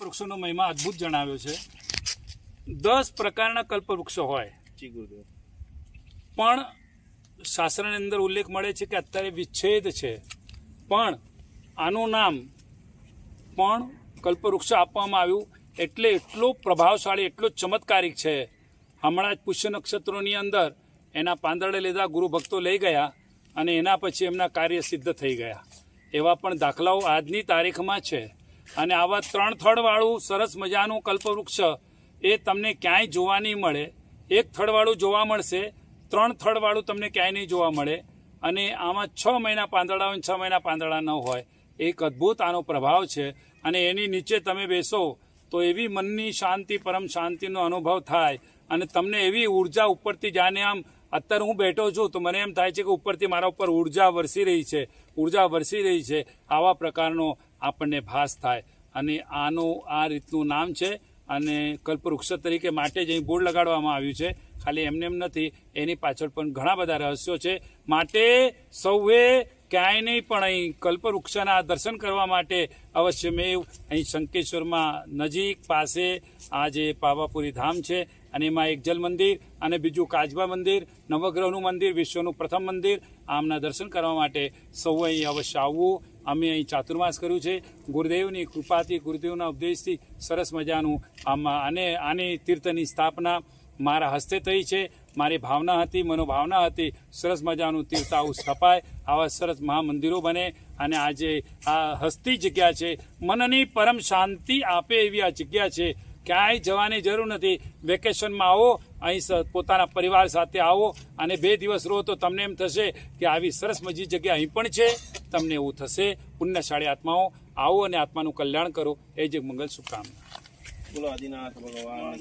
વૃક્ષોનો મહિમા અદભુત જણાવ્યો છે દસ પ્રકારના કલ્પવૃક્ષો હોય પણ શાસ્ત્રની અંદર ઉલ્લેખ મળે છે કે અત્યારે વિચ્છેદ છે પણ આનું નામ પણ કલ્પવૃક્ષ આપવામાં આવ્યું એટલે એટલો પ્રભાવશાળી એટલો ચમત્કારિક છે હમણાં જ પુષ્ય નક્ષત્રોની અંદર એના પાંદડે લીધા ગુરુભક્તો લઈ ગયા અને એના પછી એમના કાર્ય સિદ્ધ થઈ ગયા એવા પણ દાખલાઓ આજની તારીખમાં છે અને આવા ત્રણ થડવાળું સરસ મજાનું કલ્પવૃક્ષ એ તમને ક્યાંય જોવા નહીં મળે એક થડવાળું જોવા મળશે ત્રણ થડવાળું તમને ક્યાંય નહીં જોવા મળે અને આમાં છ મહિના પાંદડા હોય છ મહિના પાંદડા ન હોય એક અદ્ભુત આનો પ્રભાવ છે અને એની નીચે તમે બેસો તો એવી મનની શાંતિ પરમ શાંતિનો અનુભવ થાય અને તમને એવી ઉર્જા ઉપરથી જાને આમ અત્યારે હું બેઠો છું તો મને એમ થાય છે કે ઉપરથી મારા ઉપર ઉર્જા વરસી રહી છે ઉર્જા વરસી રહી છે આવા પ્રકારનો આપણને ભાસ થાય અને આનું આ રીતનું નામ છે અને કલ્પવૃક્ષ તરીકે માટે જ અહીં બોર્ડ લગાડવામાં આવ્યું છે ખાલી એમને એમ નથી એની પાછળ પણ ઘણા બધા રહસ્યો છે માટે સૌએ ક્યાંય નહીં પણ અહીં કલ્પવૃક્ષના દર્શન કરવા માટે અવશ્ય મેં અહીં શંકેશ્વરમાં નજીક પાસે આ જે પાવાપુરી ધામ છે અને એમાં એક જલ મંદિર અને બીજું કાજબા મંદિર નવગ્રહનું મંદિર વિશ્વનું પ્રથમ મંદિર આમના દર્શન કરવા માટે સૌ અહીં અવશ્ય આવવું અમે અહીં ચાતુર્માસ કર્યું છે ગુરુદેવની કૃપાથી ગુરુદેવના ઉપદેશથી સરસ મજાનું આમાં અને આની તીર્થની સ્થાપના મારા હસ્તે થઈ છે મારી ભાવના હતી મનોભાવના હતી સરસ મજાનું તીર્થ આવું સ્થપાય આવા સરસ મહામંદિરો બને અને આજે આ હસ્તી જગ્યા છે મનની પરમ શાંતિ આપે એવી આ જગ્યા છે ક્યાંય જવાની જરૂર નથી વેકેશનમાં આવો અહીં પોતાના પરિવાર સાથે આવો અને બે દિવસ રહો તો તમને એમ થશે કે આવી સરસ મજી જગ્યા અહીં પણ છે તમને એવું થશે પુણ્યશાળી આત્માઓ આવો અને આત્માનું કલ્યાણ કરો એ જ મંગલ શુભકામના બોલો આદિનાથ ભગવાન